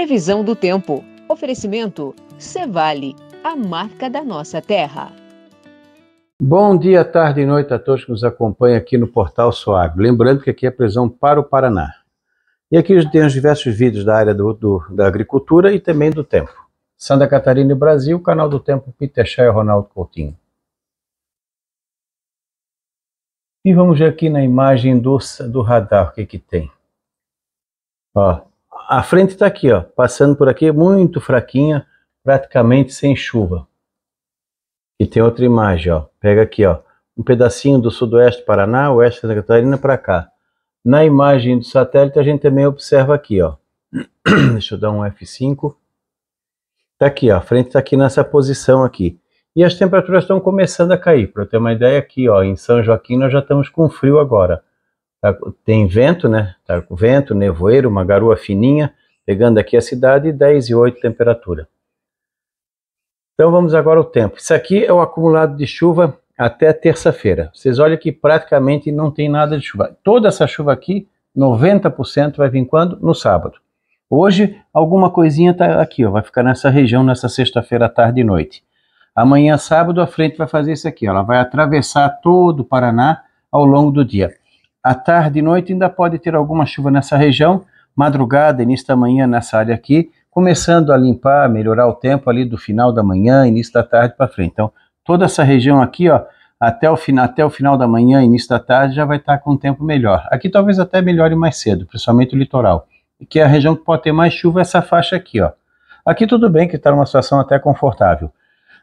Previsão do tempo. Oferecimento Cevale, a marca da nossa terra. Bom dia, tarde e noite a todos que nos acompanham aqui no Portal Soag. Lembrando que aqui é a previsão para o Paraná. E aqui tem os diversos vídeos da área do, do, da agricultura e também do tempo. Santa Catarina e Brasil, canal do tempo Peter Chay e Ronaldo Coutinho. E vamos ver aqui na imagem do, do radar o que que tem. Ó, a frente está aqui, ó, passando por aqui, muito fraquinha, praticamente sem chuva. E tem outra imagem, ó, pega aqui, ó, um pedacinho do sudoeste do Paraná, oeste Santa Catarina para cá. Na imagem do satélite a gente também observa aqui, ó. Deixa eu dar um F5. Tá aqui, ó, a frente está aqui nessa posição aqui. E as temperaturas estão começando a cair. Para ter uma ideia aqui, ó, em São Joaquim nós já estamos com frio agora. Tá, tem vento, né? Tá com vento, nevoeiro, uma garoa fininha, pegando aqui a cidade, 10 e 8 temperatura. Então vamos agora ao tempo. Isso aqui é o acumulado de chuva até terça-feira. Vocês olham que praticamente não tem nada de chuva. Toda essa chuva aqui, 90% vai vir quando? No sábado. Hoje, alguma coisinha está aqui, ó, vai ficar nessa região nessa sexta-feira, tarde e noite. Amanhã, sábado, a frente vai fazer isso aqui. Ó, ela vai atravessar todo o Paraná ao longo do dia. À tarde e noite ainda pode ter alguma chuva nessa região, madrugada, início da manhã nessa área aqui, começando a limpar, melhorar o tempo ali do final da manhã, início da tarde para frente. Então, toda essa região aqui, ó, até o, final, até o final da manhã, início da tarde, já vai estar tá com um tempo melhor. Aqui talvez até melhore mais cedo, principalmente o litoral, que é a região que pode ter mais chuva, essa faixa aqui, ó. Aqui tudo bem que está numa situação até confortável.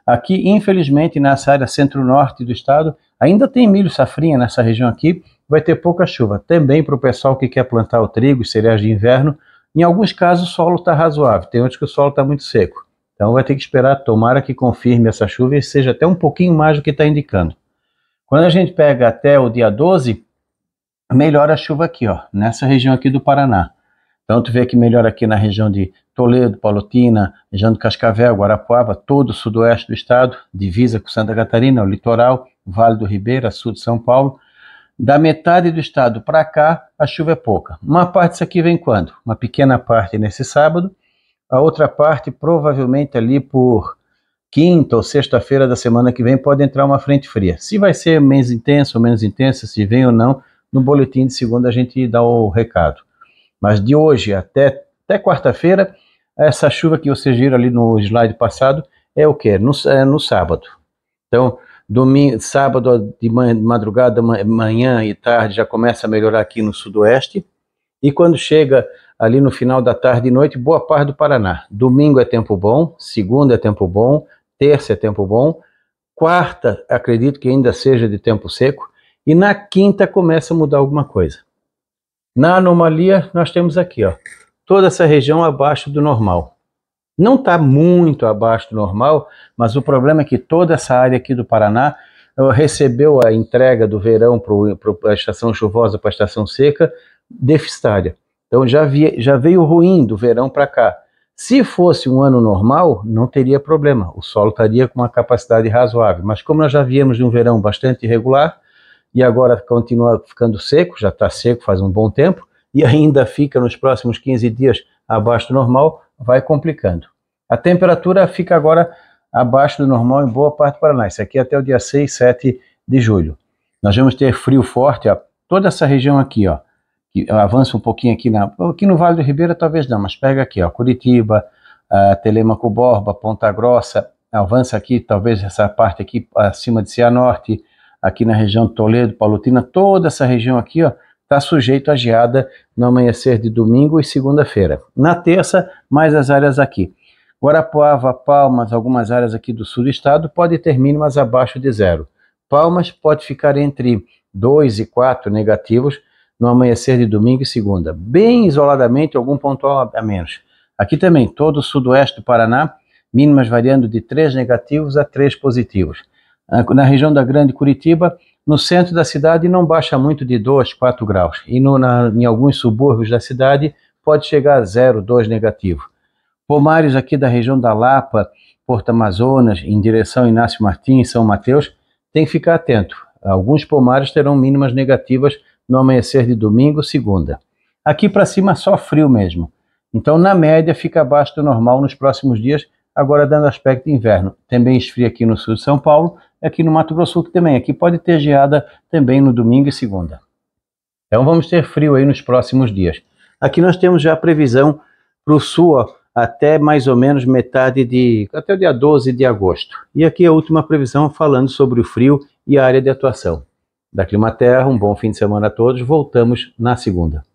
Aqui, infelizmente, nessa área centro-norte do estado, ainda tem milho safrinha nessa região aqui, vai ter pouca chuva. Também para o pessoal que quer plantar o trigo, e cereais de inverno, em alguns casos o solo está razoável, tem outros que o solo está muito seco. Então vai ter que esperar, tomara que confirme essa chuva e seja até um pouquinho mais do que está indicando. Quando a gente pega até o dia 12, melhora a chuva aqui, ó, nessa região aqui do Paraná. Então tu vê que melhora aqui na região de Toledo, Palotina, região do Cascavel, Guarapuava, todo o sudoeste do estado, divisa com Santa Catarina, o litoral, Vale do Ribeira, sul de São Paulo. Da metade do estado para cá, a chuva é pouca. Uma parte disso aqui vem quando? Uma pequena parte nesse sábado, a outra parte provavelmente ali por quinta ou sexta-feira da semana que vem pode entrar uma frente fria. Se vai ser menos intensa ou menos intensa, se vem ou não, no boletim de segunda a gente dá o recado. Mas de hoje até, até quarta-feira, essa chuva que vocês viram ali no slide passado é o que? No, é no sábado. Então, Domingo, sábado de madrugada, manhã e tarde já começa a melhorar aqui no sudoeste. E quando chega ali no final da tarde e noite, boa parte do Paraná. Domingo é tempo bom, segunda é tempo bom, terça é tempo bom, quarta acredito que ainda seja de tempo seco, e na quinta começa a mudar alguma coisa. Na anomalia, nós temos aqui, ó, toda essa região abaixo do normal. Não está muito abaixo do normal, mas o problema é que toda essa área aqui do Paraná recebeu a entrega do verão para a estação chuvosa, para a estação seca, deficitária. Então já, já veio ruim do verão para cá. Se fosse um ano normal, não teria problema, o solo estaria com uma capacidade razoável. Mas como nós já viemos de um verão bastante irregular, e agora continua ficando seco, já está seco faz um bom tempo, e ainda fica nos próximos 15 dias abaixo do normal, vai complicando. A temperatura fica agora abaixo do normal em boa parte do Paraná. Isso aqui é até o dia 6, 7 de julho. Nós vamos ter frio forte, ó, toda essa região aqui, ó. avança um pouquinho aqui na. Aqui no Vale do Ribeira talvez não, mas pega aqui, ó. Curitiba, Telemaco Borba, Ponta Grossa, avança aqui, talvez essa parte aqui acima de Cianorte, aqui na região Toledo, Palutina, toda essa região aqui, ó está sujeito a geada no amanhecer de domingo e segunda-feira. Na terça, mais as áreas aqui. Guarapuava, Palmas, algumas áreas aqui do sul do estado, pode ter mínimas abaixo de zero. Palmas pode ficar entre 2 e 4 negativos no amanhecer de domingo e segunda. Bem isoladamente, algum pontual a menos. Aqui também, todo o sudoeste do Paraná, mínimas variando de 3 negativos a 3 positivos. Ah, na região da Grande Curitiba, no centro da cidade não baixa muito de 2, 4 graus, e no, na, em alguns subúrbios da cidade pode chegar a 0, 2 negativo. Pomares aqui da região da Lapa, Porto Amazonas, em direção a Inácio Martins, São Mateus, tem que ficar atento. Alguns pomares terão mínimas negativas no amanhecer de domingo, segunda. Aqui para cima só frio mesmo. Então, na média, fica abaixo do normal nos próximos dias, Agora, dando aspecto de inverno, também esfria aqui no sul de São Paulo, aqui no Mato Grosso que também. Aqui pode ter geada também no domingo e segunda. Então vamos ter frio aí nos próximos dias. Aqui nós temos já a previsão para o sul até mais ou menos metade de. até o dia 12 de agosto. E aqui a última previsão falando sobre o frio e a área de atuação. Da Clima Terra. um bom fim de semana a todos. Voltamos na segunda.